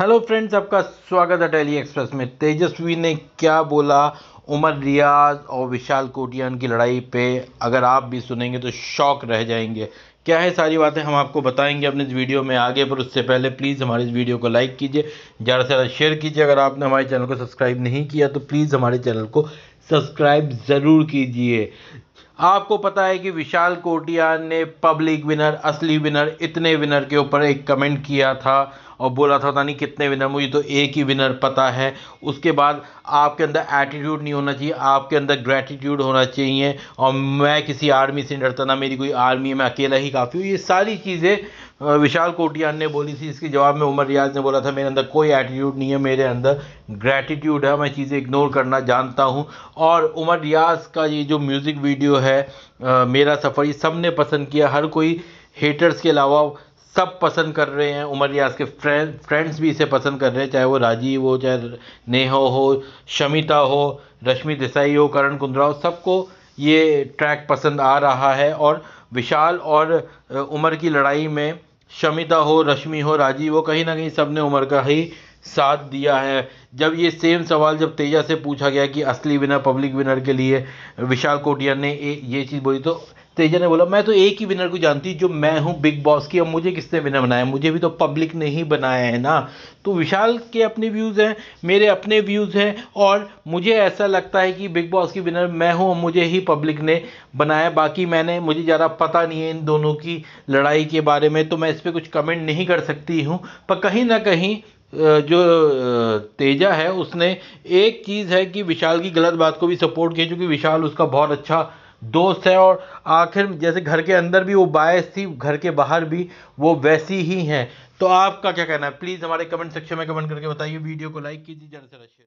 hello friends आपका स्वागत है डेली एक्सप्रेस में तेजस्वी ने क्या बोला उमर रियाज और विशाल कोटियान की लड़ाई पे अगर आप भी सुनेंगे तो शौक रह जाएंगे क्या है सारी बातें हम आपको बताएंगे अपने इस वीडियो में आगे पर उससे पहले प्लीज़ हमारे इस वीडियो को लाइक कीजिए ज़्यादा से ज़्यादा शेयर कीजिए अगर आपने हमारे चैनल को सब्सक्राइब नहीं किया तो प्लीज़ हमारे चैनल को सब्सक्राइब ज़रूर कीजिए आपको पता है कि विशाल कोटिया ने पब्लिक विनर असली विनर इतने विनर के ऊपर एक कमेंट किया था और बोला था पता नहीं कितने विनर मुझे तो एक ही विनर पता है उसके बाद आपके अंदर एटीट्यूड नहीं होना चाहिए आपके अंदर ग्रैटिट्यूड होना चाहिए और मैं किसी आर्मी से डरता ना मेरी कोई आर्मी है मैं अकेला ही काफ़ी हुई ये सारी चीज़ें विशाल कोटियान ने बोली थी इसके जवाब में उमर रियाज ने बोला था मेरे अंदर कोई एटीट्यूड नहीं है मेरे अंदर ग्रैटिट्यूड है मैं चीज़ें इग्नोर करना जानता हूँ और उमर रियाज का ये जो म्यूज़िक वीडियो है आ, मेरा सफ़र ये सब ने पसंद किया हर कोई हेटर्स के अलावा सब पसंद कर रहे हैं उमर रियाज के फ्रेंड फ्रेंड्स भी इसे पसंद कर रहे हैं चाहे वो राजीव हो चाहे नेहा हो शमिता हो रश्मि देसाई हो करण कुंद्रा हो सबको ये ट्रैक पसंद आ रहा है और विशाल और उमर की लड़ाई में शमिता हो रश्मि हो राजीव हो कहीं ना कहीं सब ने उमर का ही साथ दिया है जब ये सेम सवाल जब तेजा से पूछा गया कि असली विनर पब्लिक विनर के लिए विशाल कोटिया ने ये चीज़ बोली तो तेजा ने बोला मैं तो एक ही विनर को जानती जो मैं हूँ बिग बॉस की अब मुझे किसने विनर बनाया मुझे भी तो पब्लिक ने ही बनाया है ना तो विशाल के अपने व्यूज़ हैं मेरे अपने व्यूज़ हैं और मुझे ऐसा लगता है कि बिग बॉस की विनर मैं हूँ और मुझे ही पब्लिक ने बनाया बाकी मैंने मुझे ज़्यादा पता नहीं है इन दोनों की लड़ाई के बारे में तो मैं इस पर कुछ कमेंट नहीं कर सकती हूँ पर कहीं ना कहीं जो तेजा है उसने एक चीज़ है कि विशाल की गलत बात को भी सपोर्ट किया क्योंकि विशाल उसका बहुत अच्छा दोस्त है और आखिर जैसे घर के अंदर भी वो बायस थी घर के बाहर भी वो वैसी ही हैं तो आपका क्या कहना है प्लीज़ हमारे कमेंट सेक्शन में कमेंट करके बताइए वीडियो को लाइक कीजिए ज़्यादा से